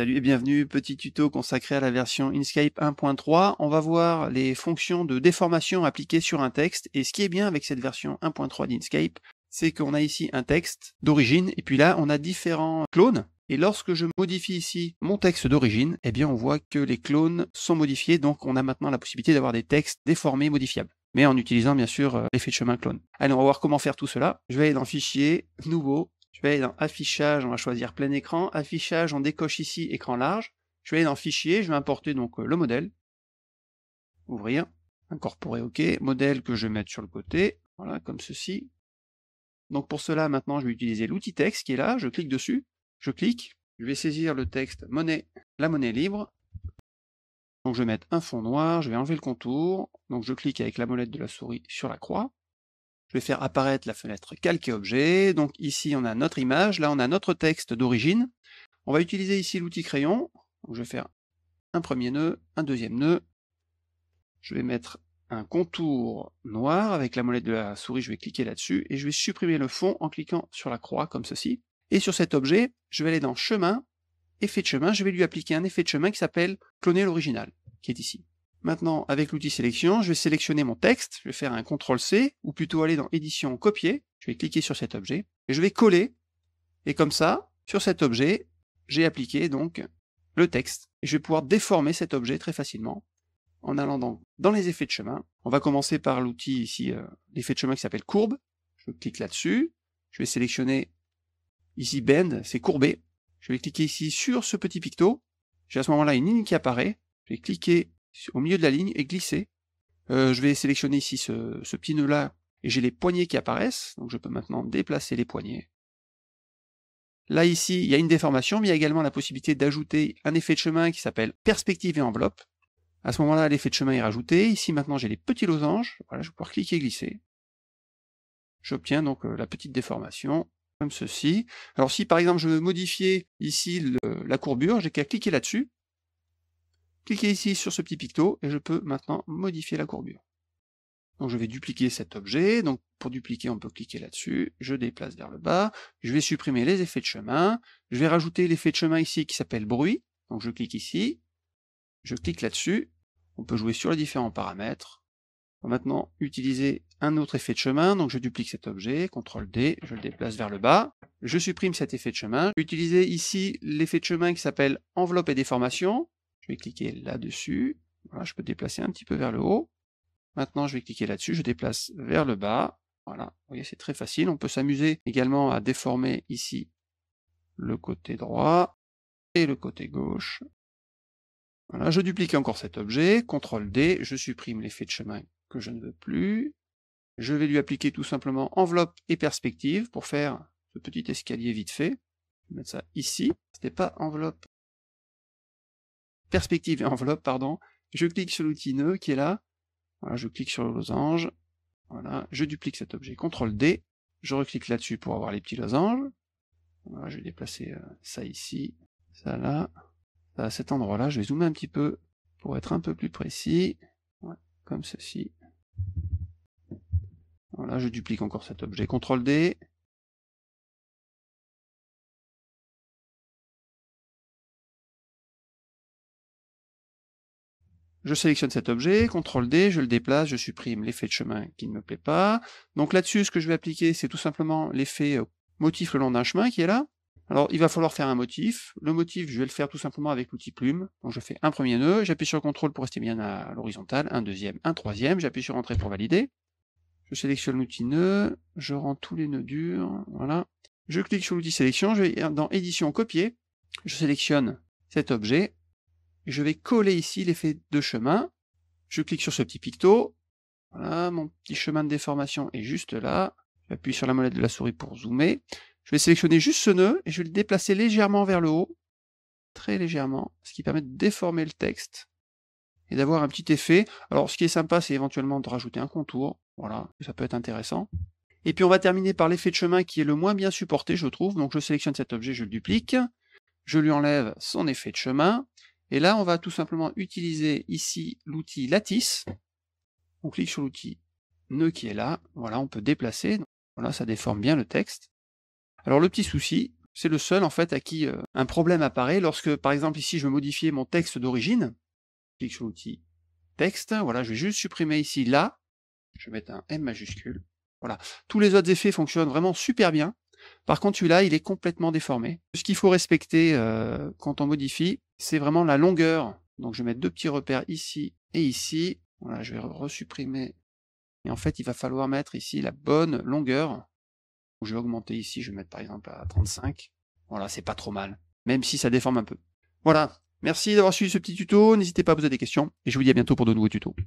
Salut et bienvenue, petit tuto consacré à la version Inkscape 1.3. On va voir les fonctions de déformation appliquées sur un texte, et ce qui est bien avec cette version 1.3 d'Inkscape, c'est qu'on a ici un texte d'origine, et puis là on a différents clones, et lorsque je modifie ici mon texte d'origine, eh bien on voit que les clones sont modifiés, donc on a maintenant la possibilité d'avoir des textes déformés, modifiables mais en utilisant bien sûr euh, l'effet de chemin clone. Allez, on va voir comment faire tout cela. Je vais aller dans Fichier, Nouveau, je vais aller dans affichage, on va choisir plein écran, affichage, on décoche ici écran large. Je vais aller dans fichier, je vais importer donc euh, le modèle. Ouvrir, incorporer OK, modèle que je vais mettre sur le côté, voilà, comme ceci. Donc pour cela, maintenant, je vais utiliser l'outil texte qui est là, je clique dessus, je clique, je vais saisir le texte monnaie, la monnaie libre. Donc je vais mettre un fond noir, je vais enlever le contour, donc je clique avec la molette de la souris sur la croix je vais faire apparaître la fenêtre calque objet. Donc ici, on a notre image. Là, on a notre texte d'origine. On va utiliser ici l'outil crayon. je vais faire un premier nœud, un deuxième nœud. Je vais mettre un contour noir avec la molette de la souris. Je vais cliquer là-dessus et je vais supprimer le fond en cliquant sur la croix comme ceci. Et sur cet objet, je vais aller dans chemin, effet de chemin. Je vais lui appliquer un effet de chemin qui s'appelle cloner l'original, qui est ici. Maintenant, avec l'outil sélection, je vais sélectionner mon texte, je vais faire un CTRL-C, ou plutôt aller dans édition, copier, je vais cliquer sur cet objet, et je vais coller, et comme ça, sur cet objet, j'ai appliqué donc le texte, et je vais pouvoir déformer cet objet très facilement, en allant dans, les effets de chemin. On va commencer par l'outil ici, euh, l'effet de chemin qui s'appelle courbe, je clique là-dessus, je vais sélectionner ici bend, c'est courbé, je vais cliquer ici sur ce petit picto, j'ai à ce moment-là une ligne qui apparaît, je vais cliquer au milieu de la ligne et glisser. Euh, je vais sélectionner ici ce, petit nœud-là et j'ai les poignées qui apparaissent, donc je peux maintenant déplacer les poignées. Là ici, il y a une déformation, mais il y a également la possibilité d'ajouter un effet de chemin qui s'appelle perspective et enveloppe. À ce moment-là, l'effet de chemin est rajouté. Ici maintenant, j'ai les petits losanges. Voilà, je vais pouvoir cliquer et glisser. J'obtiens donc euh, la petite déformation, comme ceci. Alors si par exemple je veux modifier ici la courbure, j'ai qu'à cliquer là-dessus, Cliquez ici sur ce petit picto et je peux maintenant modifier la courbure. Donc je vais dupliquer cet objet, donc pour dupliquer on peut cliquer là-dessus, je déplace vers le bas, je vais supprimer les effets de chemin, je vais rajouter l'effet de chemin ici qui s'appelle bruit, donc je clique ici, je clique là-dessus, on peut jouer sur les différents paramètres, on va maintenant utiliser un autre effet de chemin, donc je duplique cet objet, CTRL D, je le déplace vers le bas, je supprime cet effet de chemin, utiliser ici l'effet de chemin qui s'appelle enveloppe et déformation, je vais cliquer là-dessus. Voilà, je peux déplacer un petit peu vers le haut. Maintenant, je vais cliquer là-dessus, je déplace vers le bas. Voilà, vous voyez, c'est très facile. On peut s'amuser également à déformer ici le côté droit et le côté gauche. Voilà, je duplique encore cet objet, CTRL D, je supprime l'effet de chemin que je ne veux plus. Je vais lui appliquer tout simplement enveloppe et perspective pour faire ce petit escalier vite fait. Je vais mettre ça ici. Ce C'était pas enveloppe perspective et enveloppe, pardon, je clique sur l'outil nœud qui est là, je clique sur le losange, voilà, je duplique cet objet, CTRL D, je reclique là-dessus pour avoir les petits losanges, voilà, je vais déplacer euh, ça ici, ça là, à cet endroit-là, je vais zoomer un petit peu pour être un peu plus précis, comme ceci. Voilà, je duplique encore cet objet, CTRL D, je sélectionne cet objet, CTRL D, je le déplace, je supprime l'effet de chemin qui ne me plaît pas. Donc là-dessus, ce que je vais appliquer, c'est tout simplement l'effet euh, motif le long d'un chemin qui est là. Alors il va falloir faire un motif. Le motif, je vais le faire tout simplement avec l'outil plume. Donc je fais un premier nœud, j'appuie sur CTRL pour rester bien à l'horizontale, un deuxième, un troisième, j'appuie sur Entrée pour valider. Je sélectionne l'outil nœud, je rends tous les nœuds durs, voilà. Je clique sur l'outil sélection, je vais dans édition copier, je sélectionne cet objet, je vais coller ici l'effet de chemin. Je clique sur ce petit picto. Voilà, mon petit chemin de déformation est juste là. J'appuie sur la molette de la souris pour zoomer. Je vais sélectionner juste ce nœud et je vais le déplacer légèrement vers le haut. Très légèrement, ce qui permet de déformer le texte et d'avoir un petit effet. Alors ce qui est sympa, c'est éventuellement de rajouter un contour. Voilà, ça peut être intéressant. Et puis on va terminer par l'effet de chemin qui est le moins bien supporté, je trouve. Donc je sélectionne cet objet, je le duplique. Je lui enlève son effet de chemin. Et là, on va tout simplement utiliser ici l'outil lattice. On clique sur l'outil nœud qui est là. Voilà, on peut déplacer. Voilà, ça déforme bien le texte. Alors le petit souci, c'est le seul en fait à qui euh, un problème apparaît lorsque, par exemple, ici, je veux modifier mon texte d'origine. Je clique sur l'outil texte. Voilà, je vais juste supprimer ici là. Je vais mettre un M majuscule. Voilà. Tous les autres effets fonctionnent vraiment super bien. Par contre, celui-là, il est complètement déformé. Ce qu'il faut respecter euh, quand on modifie, c'est vraiment la longueur. Donc je vais mettre deux petits repères ici et ici. Voilà, je vais resupprimer. Et en fait, il va falloir mettre ici la bonne longueur. Je vais augmenter ici, je vais mettre par exemple à 35. Voilà, c'est pas trop mal, même si ça déforme un peu. Voilà, merci d'avoir suivi ce petit tuto, n'hésitez pas à poser des questions, et je vous dis à bientôt pour de nouveaux tutos.